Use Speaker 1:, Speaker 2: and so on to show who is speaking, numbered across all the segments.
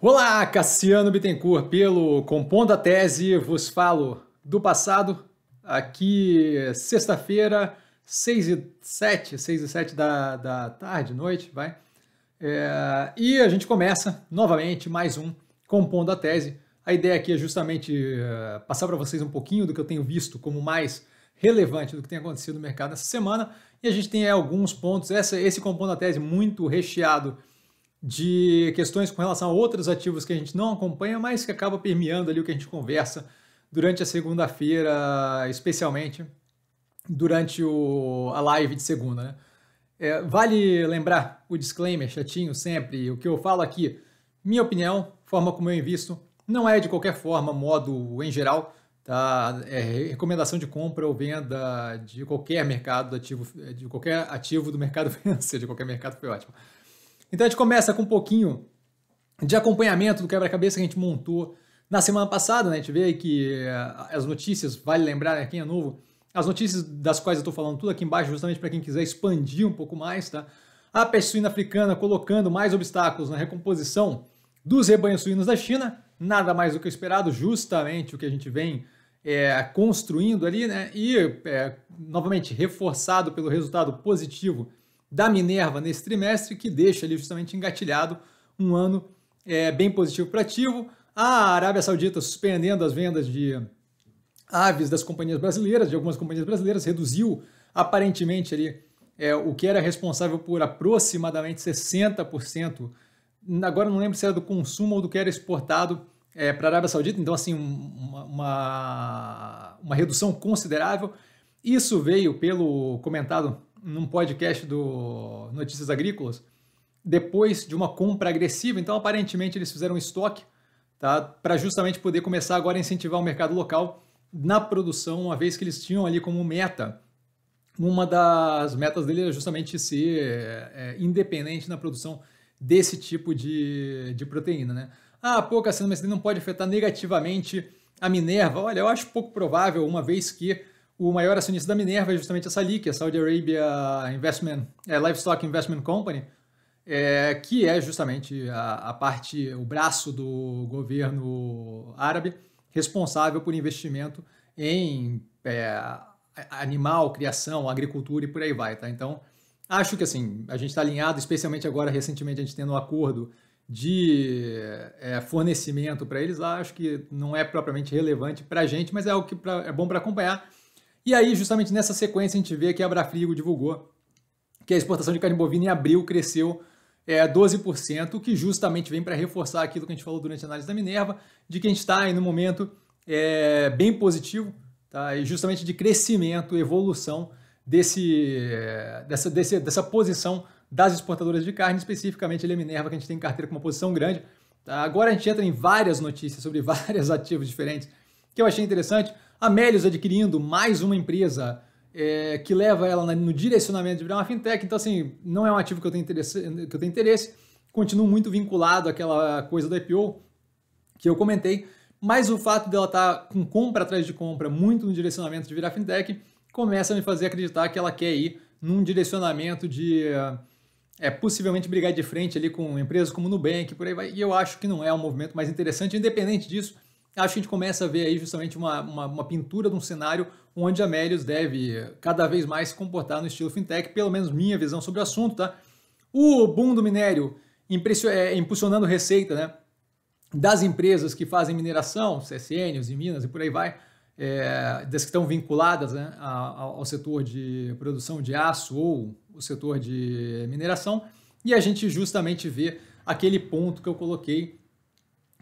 Speaker 1: Olá, Cassiano Bittencourt, pelo Compondo a Tese, vos falo do passado, aqui sexta-feira, 6 e 7, 6 e 7 da, da tarde, noite, vai. É, e a gente começa novamente mais um Compondo a Tese. A ideia aqui é justamente é, passar para vocês um pouquinho do que eu tenho visto como mais relevante do que tem acontecido no mercado essa semana. E a gente tem alguns pontos, essa, esse Compondo a Tese muito recheado de questões com relação a outros ativos que a gente não acompanha, mas que acaba permeando ali o que a gente conversa durante a segunda-feira, especialmente durante o, a live de segunda. Né? É, vale lembrar o disclaimer chatinho sempre, o que eu falo aqui, minha opinião, forma como eu invisto, não é de qualquer forma, modo em geral, tá? É recomendação de compra ou venda de qualquer mercado ativo, de qualquer ativo do mercado financeiro, de qualquer mercado foi ótimo. Então a gente começa com um pouquinho de acompanhamento do quebra-cabeça que a gente montou na semana passada, né? A gente vê que eh, as notícias, vale lembrar, né, quem é novo, as notícias das quais eu estou falando tudo aqui embaixo, justamente para quem quiser expandir um pouco mais, tá? A peste suína africana colocando mais obstáculos na recomposição dos rebanhos suínos da China, nada mais do que esperado, justamente o que a gente vem é, construindo ali, né? E, é, novamente, reforçado pelo resultado positivo da Minerva nesse trimestre, que deixa ali justamente engatilhado um ano é, bem positivo para ativo. A Arábia Saudita suspendendo as vendas de aves das companhias brasileiras, de algumas companhias brasileiras, reduziu aparentemente ali é, o que era responsável por aproximadamente 60%. Agora não lembro se era do consumo ou do que era exportado é, para a Arábia Saudita, então assim uma, uma, uma redução considerável. Isso veio pelo comentado num podcast do Notícias Agrícolas, depois de uma compra agressiva, então aparentemente eles fizeram um estoque tá, para justamente poder começar agora a incentivar o mercado local na produção, uma vez que eles tinham ali como meta, uma das metas dele era justamente ser é, é independente na produção desse tipo de, de proteína. Né? Ah, pô, Cassiano, mas ele não pode afetar negativamente a Minerva. Olha, eu acho pouco provável, uma vez que o maior acionista da Minerva é justamente a Salik, a Saudi Arabia Investment, é, Livestock Investment Company, é, que é justamente a, a, parte, o braço do governo árabe responsável por investimento em é, animal, criação, agricultura e por aí vai, tá? Então, acho que assim, a gente está alinhado, especialmente agora, recentemente, a gente tendo um acordo de é, fornecimento para eles lá, acho que não é propriamente relevante para a gente, mas é algo que pra, é bom para acompanhar e aí, justamente nessa sequência, a gente vê que a Abrafrigo divulgou que a exportação de carne bovina em abril cresceu é, 12%, que justamente vem para reforçar aquilo que a gente falou durante a análise da Minerva, de que a gente está aí no momento é, bem positivo, tá? e justamente de crescimento, evolução desse, é, dessa, desse, dessa posição das exportadoras de carne, especificamente a é Minerva, que a gente tem em carteira com uma posição grande. Tá? Agora a gente entra em várias notícias sobre vários ativos diferentes, que eu achei interessante. A Melius adquirindo mais uma empresa é, que leva ela no direcionamento de virar uma fintech. Então, assim, não é um ativo que eu tenho interesse. Que eu tenho interesse. Continuo muito vinculado àquela coisa da IPO que eu comentei. Mas o fato dela estar tá com compra atrás de compra, muito no direcionamento de virar fintech, começa a me fazer acreditar que ela quer ir num direcionamento de é, é possivelmente brigar de frente ali com empresas como o Nubank, por aí vai. E eu acho que não é um movimento mais interessante, independente disso acho que a gente começa a ver aí justamente uma, uma, uma pintura de um cenário onde a Melius deve cada vez mais se comportar no estilo fintech, pelo menos minha visão sobre o assunto, tá? O boom do minério é, impulsionando receita, né? Das empresas que fazem mineração, CSN, e Minas e por aí vai, é, das que estão vinculadas né, ao setor de produção de aço ou o setor de mineração, e a gente justamente vê aquele ponto que eu coloquei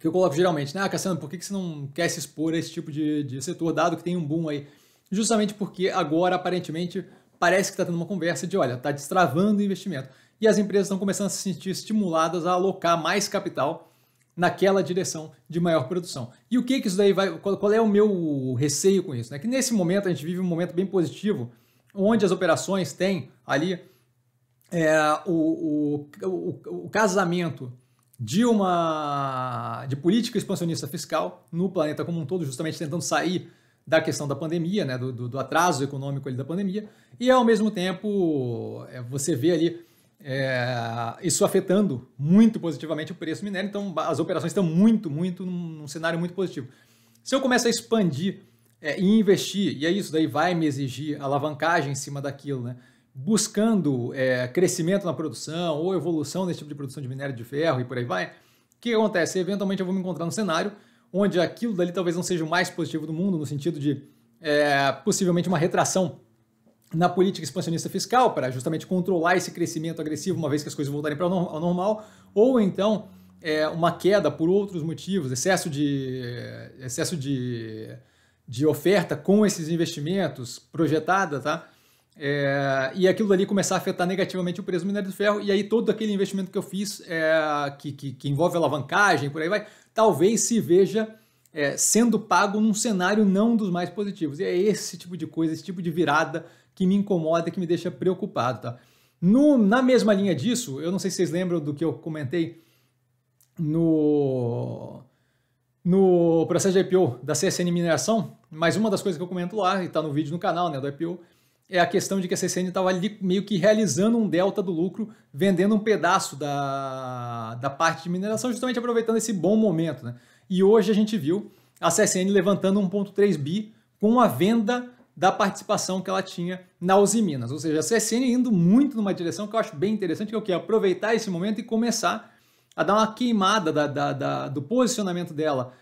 Speaker 1: que eu coloco geralmente, né? Ah, Cassiano, por que você não quer se expor a esse tipo de, de setor, dado que tem um boom aí? Justamente porque agora, aparentemente, parece que está tendo uma conversa de, olha, está destravando o investimento. E as empresas estão começando a se sentir estimuladas a alocar mais capital naquela direção de maior produção. E o que, que isso daí vai. Qual, qual é o meu receio com isso? Né? Que nesse momento a gente vive um momento bem positivo, onde as operações têm ali é, o, o, o, o casamento de uma de política expansionista fiscal no planeta como um todo, justamente tentando sair da questão da pandemia, né, do, do, do atraso econômico da pandemia, e ao mesmo tempo é, você vê ali é, isso afetando muito positivamente o preço minério, então as operações estão muito, muito num, num cenário muito positivo. Se eu começar a expandir é, e investir, e é isso, daí vai me exigir alavancagem em cima daquilo, né? buscando é, crescimento na produção ou evolução desse tipo de produção de minério de ferro e por aí vai, o que acontece? Eventualmente eu vou me encontrar num cenário onde aquilo dali talvez não seja o mais positivo do mundo, no sentido de é, possivelmente uma retração na política expansionista fiscal para justamente controlar esse crescimento agressivo uma vez que as coisas voltarem para o normal, ou então é, uma queda por outros motivos, excesso de excesso de, de oferta com esses investimentos projetada, tá? É, e aquilo dali começar a afetar negativamente o preço do minério de ferro, e aí todo aquele investimento que eu fiz, é, que, que, que, envolve alavancagem, por aí vai, talvez se veja é, sendo pago num cenário não dos mais positivos. E é esse tipo de coisa, esse tipo de virada que me incomoda, que me deixa preocupado. Tá? No, na mesma linha disso, eu não sei se vocês lembram do que eu comentei no, no processo de IPO da CSN Mineração, mas uma das coisas que eu comento lá, e está no vídeo no canal né, do IPO, é a questão de que a CCN estava meio que realizando um delta do lucro, vendendo um pedaço da, da parte de mineração, justamente aproveitando esse bom momento. Né? E hoje a gente viu a CSN levantando 1,3 bi com a venda da participação que ela tinha na Minas, Ou seja, a CSN indo muito numa direção que eu acho bem interessante, que é o quê? Aproveitar esse momento e começar a dar uma queimada da, da, da, do posicionamento dela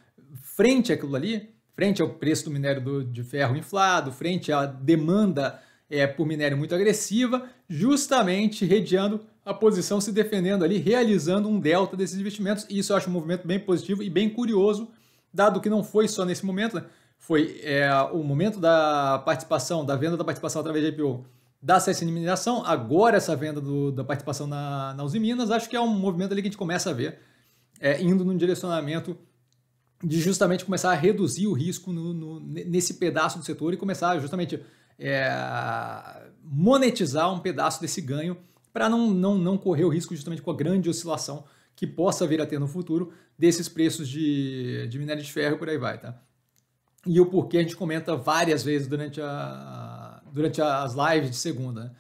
Speaker 1: frente àquilo ali, frente ao preço do minério do, de ferro inflado, frente à demanda é, por minério muito agressiva, justamente redeando a posição, se defendendo ali, realizando um delta desses investimentos. E isso eu acho um movimento bem positivo e bem curioso, dado que não foi só nesse momento, né? foi é, o momento da participação, da venda da participação através da IPO da CSN Mineração, agora essa venda do, da participação na, na Uzi Minas, acho que é um movimento ali que a gente começa a ver, é, indo num direcionamento de justamente começar a reduzir o risco no, no, nesse pedaço do setor e começar justamente é, monetizar um pedaço desse ganho para não, não, não correr o risco justamente com a grande oscilação que possa vir a ter no futuro desses preços de, de minério de ferro e por aí vai, tá? E o porquê a gente comenta várias vezes durante, a, durante as lives de segunda. Né?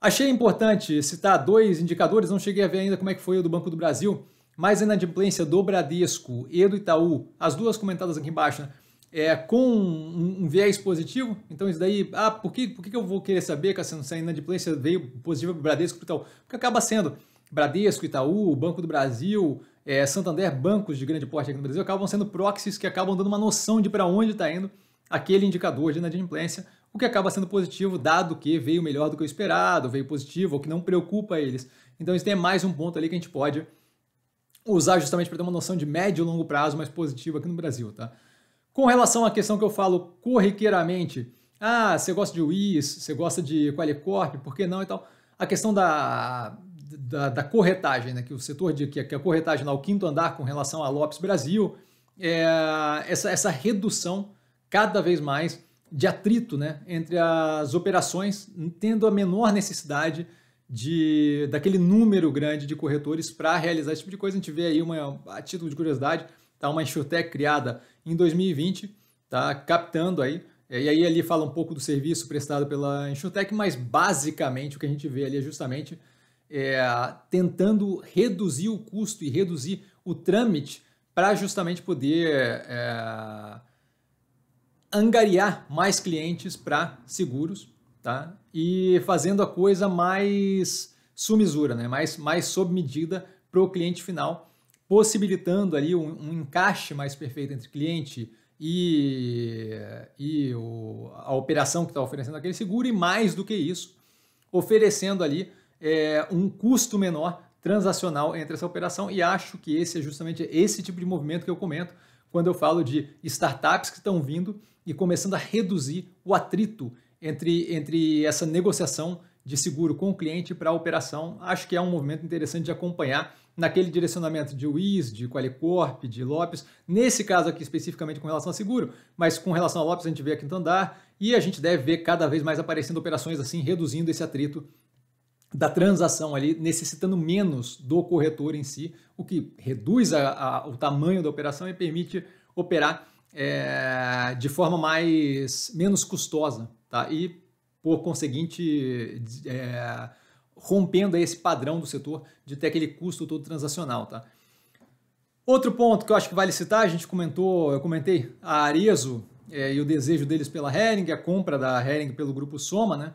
Speaker 1: Achei importante citar dois indicadores, não cheguei a ver ainda como é que foi o do Banco do Brasil, mas a inadimplência do Bradesco e do Itaú, as duas comentadas aqui embaixo, né? é, com um, um, viés positivo. Então isso daí, ah, por que, por que eu vou querer saber que a inadimplência veio positiva para o Bradesco e tal? Porque acaba sendo Bradesco, Itaú, Banco do Brasil, é, Santander, bancos de grande porte aqui no Brasil, acabam sendo proxies que acabam dando uma noção de para onde está indo aquele indicador de inadimplência, o que acaba sendo positivo, dado que veio melhor do que o esperado, veio positivo, o que não preocupa eles. Então isso tem mais um ponto ali que a gente pode usar justamente para ter uma noção de médio e longo prazo mais positiva aqui no Brasil, tá? Com relação à questão que eu falo corriqueiramente, ah, você gosta de WIS, você gosta de Qualicorp, por que não e tal, a questão da, da, da corretagem, né, que o setor de que, a corretagem lá, o quinto andar com relação a Lopes Brasil, é, essa, essa redução cada vez mais de atrito né, entre as operações, tendo a menor necessidade de, daquele número grande de corretores para realizar esse tipo de coisa. A gente vê aí, uma, a título de curiosidade, tá uma insurtech criada em 2020, tá captando aí. E aí ali fala um pouco do serviço prestado pela Insurtech, mas basicamente o que a gente vê ali é justamente é, tentando reduzir o custo e reduzir o trâmite para justamente poder é, angariar mais clientes para seguros, tá? E fazendo a coisa mais sumisura, né? mais, mais sob medida para o cliente final, possibilitando ali um, um encaixe mais perfeito entre cliente e, e o, a operação que está oferecendo aquele seguro, e mais do que isso, oferecendo ali é, um custo menor transacional entre essa operação, e acho que esse é justamente esse tipo de movimento que eu comento quando eu falo de startups que estão vindo e começando a reduzir o atrito entre, entre essa negociação de seguro com o cliente para a operação. Acho que é um movimento interessante de acompanhar naquele direcionamento de WIS, de Qualicorp, de Lopes, nesse caso aqui especificamente com relação a seguro, mas com relação a Lopes a gente vê a quinto andar e a gente deve ver cada vez mais aparecendo operações assim, reduzindo esse atrito da transação ali, necessitando menos do corretor em si, o que reduz a, a, o tamanho da operação e permite operar é, de forma mais menos custosa, tá? E por conseguinte, é, rompendo esse padrão do setor de ter aquele custo todo transacional. Tá? Outro ponto que eu acho que vale citar, a gente comentou, eu comentei, a Arezo é, e o desejo deles pela Hering, a compra da Hering pelo grupo Soma, né?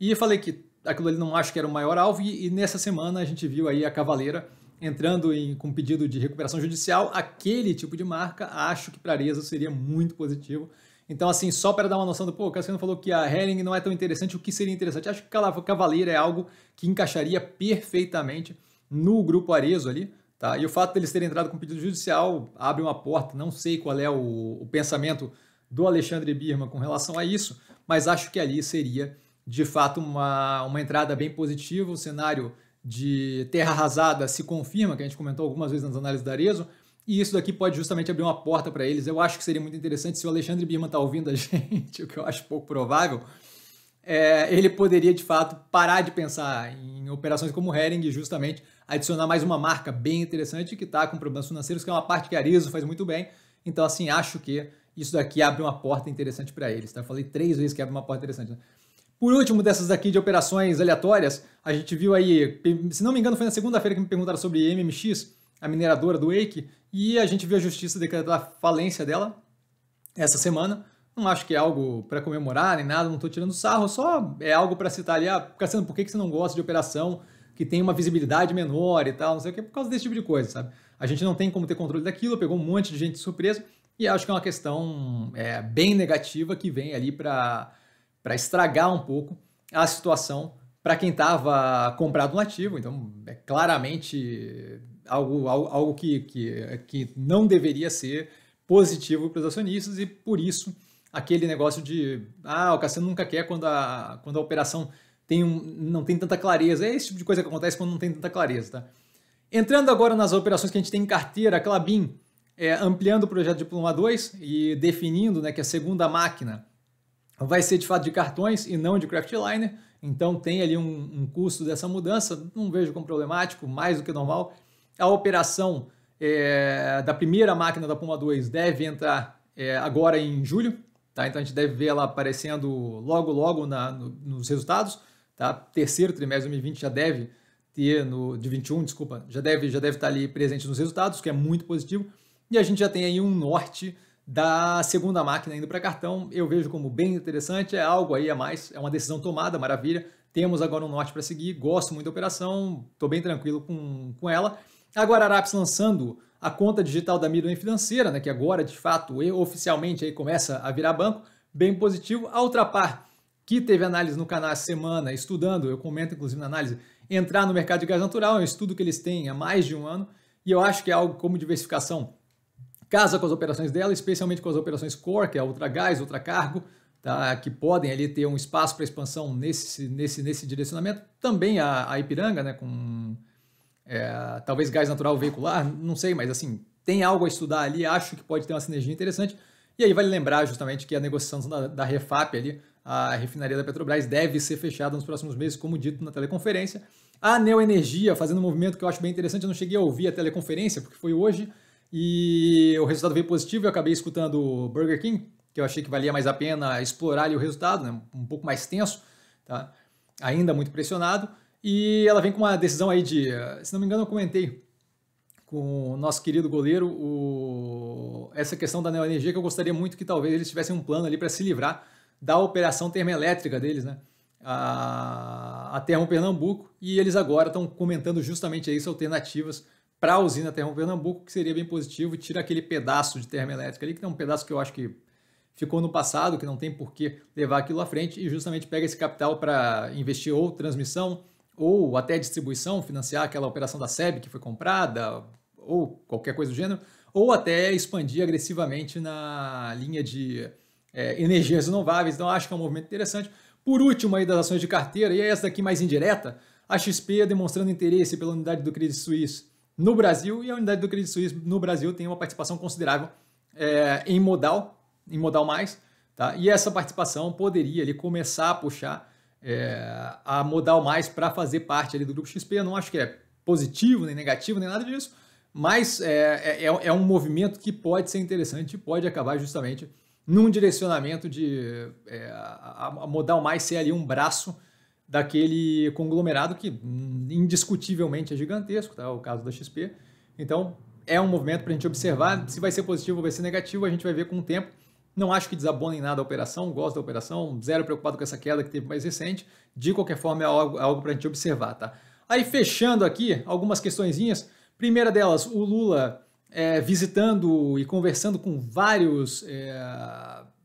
Speaker 1: E falei que aquilo ali não acho que era o maior alvo, e, e nessa semana a gente viu aí a Cavaleira entrando em, com pedido de recuperação judicial, aquele tipo de marca acho que para Arezo seria muito positivo então, assim, só para dar uma noção do, pô, o Cassiano falou que a Helling não é tão interessante, o que seria interessante? Acho que Cavaleiro é algo que encaixaria perfeitamente no grupo Arezo ali, tá? E o fato deles terem entrado com pedido judicial abre uma porta, não sei qual é o, o pensamento do Alexandre Birman com relação a isso, mas acho que ali seria, de fato, uma, uma entrada bem positiva, o cenário de terra arrasada se confirma, que a gente comentou algumas vezes nas análises da Arezo, e isso daqui pode justamente abrir uma porta para eles. Eu acho que seria muito interessante se o Alexandre Birman está ouvindo a gente, o que eu acho pouco provável. É, ele poderia de fato parar de pensar em operações como Hering e justamente adicionar mais uma marca bem interessante que está com problemas financeiros, que é uma parte que a Arizo faz muito bem. Então, assim, acho que isso daqui abre uma porta interessante para eles. Tá? Eu falei três vezes que abre uma porta interessante. Né? Por último, dessas aqui de operações aleatórias, a gente viu aí, se não me engano, foi na segunda-feira que me perguntaram sobre MMX a mineradora do Wake, e a gente viu a justiça decretar a falência dela essa semana. Não acho que é algo para comemorar nem nada, não estou tirando sarro, só é algo para citar ali, ah, Cassiano, por que você não gosta de operação que tem uma visibilidade menor e tal, não sei o que, por causa desse tipo de coisa, sabe? A gente não tem como ter controle daquilo, pegou um monte de gente de surpresa, e acho que é uma questão é, bem negativa que vem ali para estragar um pouco a situação para quem estava comprado no ativo. Então, é claramente algo, algo, algo que, que, que não deveria ser positivo para os acionistas e por isso aquele negócio de ah, o Cassino nunca quer quando a, quando a operação tem um, não tem tanta clareza. É esse tipo de coisa que acontece quando não tem tanta clareza. Tá? Entrando agora nas operações que a gente tem em carteira, a Clabin é, ampliando o projeto de Pluma 2 e definindo né, que a segunda máquina vai ser de fato de cartões e não de craftliner. Então tem ali um, um custo dessa mudança, não vejo como problemático, mais do que normal. A operação é, da primeira máquina da Puma 2 deve entrar é, agora em julho, tá? Então a gente deve ver ela aparecendo logo, logo na, no, nos resultados, tá? Terceiro trimestre de 2020 já deve ter no de 21, desculpa, já deve já deve estar ali presente nos resultados, que é muito positivo. E a gente já tem aí um norte da segunda máquina indo para cartão. Eu vejo como bem interessante, é algo aí a mais, é uma decisão tomada, maravilha. Temos agora um norte para seguir, gosto muito da operação, estou bem tranquilo com, com ela. A Guararapes lançando a conta digital da Midway Financeira, né, que agora de fato oficialmente aí começa a virar banco, bem positivo. A Ultrapar, que teve análise no canal essa semana, estudando, eu comento inclusive na análise, entrar no mercado de gás natural, é um estudo que eles têm há mais de um ano, e eu acho que é algo como diversificação casa com as operações dela, especialmente com as operações core, que é a Ultragás, Ultracargo, tá? que podem ali ter um espaço para expansão nesse, nesse, nesse direcionamento. Também a, a Ipiranga, né? com é, talvez gás natural veicular, não sei, mas assim, tem algo a estudar ali, acho que pode ter uma sinergia interessante. E aí vale lembrar justamente que a negociação da, da Refap ali, a refinaria da Petrobras, deve ser fechada nos próximos meses, como dito na teleconferência. A Neoenergia fazendo um movimento que eu acho bem interessante, eu não cheguei a ouvir a teleconferência, porque foi hoje, e o resultado veio positivo, eu acabei escutando o Burger King, que eu achei que valia mais a pena explorar ali o resultado, né? um pouco mais tenso, tá? ainda muito pressionado. E ela vem com uma decisão aí de, se não me engano, eu comentei com o nosso querido goleiro o, essa questão da neoenergia que eu gostaria muito que talvez eles tivessem um plano ali para se livrar da operação termoelétrica deles, né? A, a Termo Pernambuco, e eles agora estão comentando justamente isso, alternativas para a usina Termo Pernambuco, que seria bem positivo, tira aquele pedaço de termoelétrica ali, que é um pedaço que eu acho que ficou no passado, que não tem por que levar aquilo à frente, e justamente pega esse capital para investir ou transmissão, ou até a distribuição, financiar aquela operação da SEB que foi comprada, ou qualquer coisa do gênero, ou até expandir agressivamente na linha de é, energias renováveis. Então, acho que é um movimento interessante. Por último, aí das ações de carteira, e é essa daqui mais indireta, a XP demonstrando interesse pela unidade do Credit Suisse no Brasil, e a unidade do Credit Suisse no Brasil tem uma participação considerável é, em modal, em modal mais, tá? e essa participação poderia ali começar a puxar é, a modal mais para fazer parte ali do grupo XP. Eu não acho que é positivo, nem negativo, nem nada disso, mas é, é, é um movimento que pode ser interessante e pode acabar justamente num direcionamento de é, a, a modal mais ser ali um braço daquele conglomerado que indiscutivelmente é gigantesco, tá? o caso da XP. Então é um movimento para a gente observar se vai ser positivo ou vai ser negativo, a gente vai ver com o tempo. Não acho que desabone em nada a operação, gosto da operação, zero preocupado com essa queda que teve mais recente. De qualquer forma, é algo, é algo para a gente observar, tá? Aí, fechando aqui, algumas questõezinhas. Primeira delas, o Lula é, visitando e conversando com vários, é,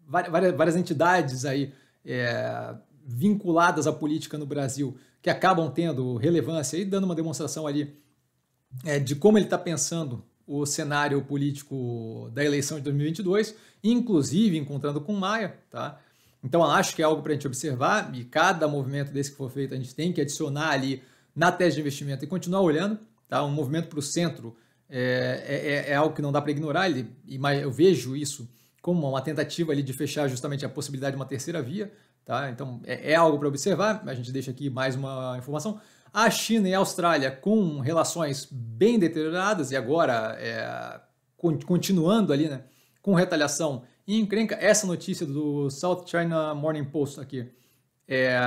Speaker 1: várias, várias, entidades aí é, vinculadas à política no Brasil, que acabam tendo relevância e dando uma demonstração ali é, de como ele está pensando o cenário político da eleição de 2022, inclusive encontrando com Maia, tá? Então acho que é algo para a gente observar e cada movimento desse que for feito a gente tem que adicionar ali na tese de investimento e continuar olhando, tá? Um movimento para o centro é, é, é, é, algo que não dá para ignorar, ele, eu vejo isso como uma tentativa ali de fechar justamente a possibilidade de uma terceira via, tá? Então é, é algo para observar, a gente deixa aqui mais uma informação. A China e a Austrália com relações bem deterioradas e agora é, continuando ali, né, com retaliação e encrenca. Essa notícia do South China Morning Post aqui é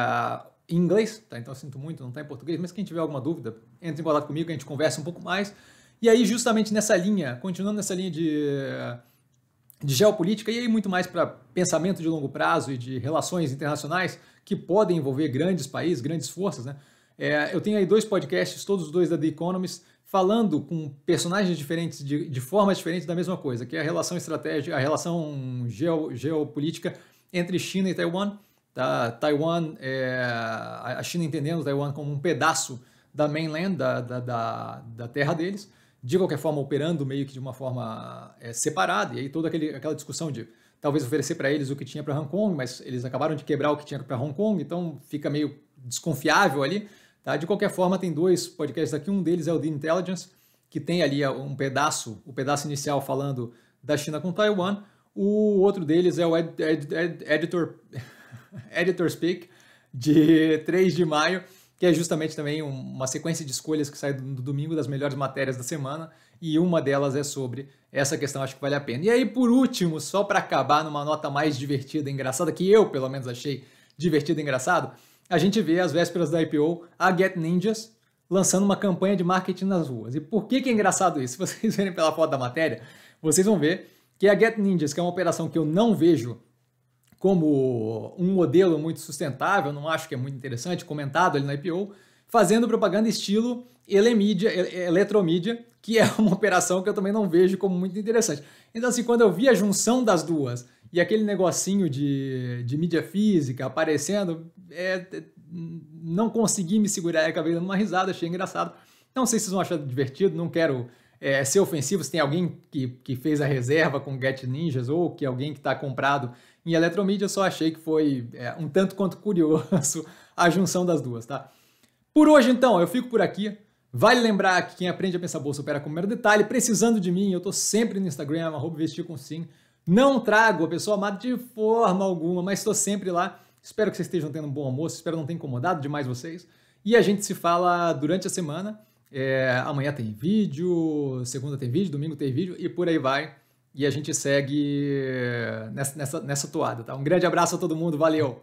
Speaker 1: em inglês, tá? Então sinto muito, não está em português, mas quem tiver alguma dúvida, entre em contato comigo, a gente conversa um pouco mais. E aí, justamente nessa linha, continuando nessa linha de, de geopolítica, e aí muito mais para pensamento de longo prazo e de relações internacionais que podem envolver grandes países, grandes forças, né? É, eu tenho aí dois podcasts, todos os dois da The Economist, falando com personagens diferentes, de, de formas diferentes da mesma coisa, que é a relação estratégica, a relação geo, geopolítica entre China e Taiwan. Tá? Taiwan, é, a China entendendo Taiwan como um pedaço da mainland, da, da, da, da terra deles, de qualquer forma operando meio que de uma forma é, separada, e aí toda aquele, aquela discussão de talvez oferecer para eles o que tinha para Hong Kong, mas eles acabaram de quebrar o que tinha para Hong Kong, então fica meio desconfiável ali. Tá? De qualquer forma, tem dois podcasts aqui. Um deles é o The Intelligence, que tem ali é, um pedaço, o pedaço inicial falando da China com Taiwan. O outro deles é o ed, ed, ed, editor, editor Speak, de 3 de maio, que é justamente também uma sequência de escolhas que sai do domingo das melhores matérias da semana, e uma delas é sobre essa questão, acho que vale a pena. E aí, por último, só para acabar numa nota mais divertida e engraçada, que eu pelo menos achei divertido e engraçado, a gente vê às vésperas da IPO a Get Ninjas lançando uma campanha de marketing nas ruas. E por que, que é engraçado isso? Se vocês verem pela foto da matéria, vocês vão ver que a Get Ninjas, que é uma operação que eu não vejo como um modelo muito sustentável, não acho que é muito interessante, comentado ali na IPO, fazendo propaganda estilo Elemídia, Eletromídia, que é uma operação que eu também não vejo como muito interessante. Então, assim, quando eu vi a junção das duas, e aquele negocinho de, de mídia física aparecendo, é, é não consegui me segurar, acabei dando uma risada, achei engraçado. Não sei se vocês vão achar divertido, não quero é, ser ofensivo se tem alguém que, que fez a reserva com Get Ninjas ou que alguém que está comprado em Eletromídia, só achei que foi é, um tanto quanto curioso a junção das duas, tá? Por hoje, então, eu fico por aqui. Vale lembrar que quem aprende a pensar bolsa opera com o mero detalhe. Precisando de mim, eu estou sempre no Instagram, arroba vestir com sim. Não trago a pessoa amada de forma alguma, mas estou sempre lá. Espero que vocês estejam tendo um bom almoço, espero não ter incomodado demais vocês. E a gente se fala durante a semana. É, amanhã tem vídeo, segunda tem vídeo, domingo tem vídeo e por aí vai. E a gente segue nessa, nessa, nessa toada, tá? Um grande abraço a todo mundo, valeu!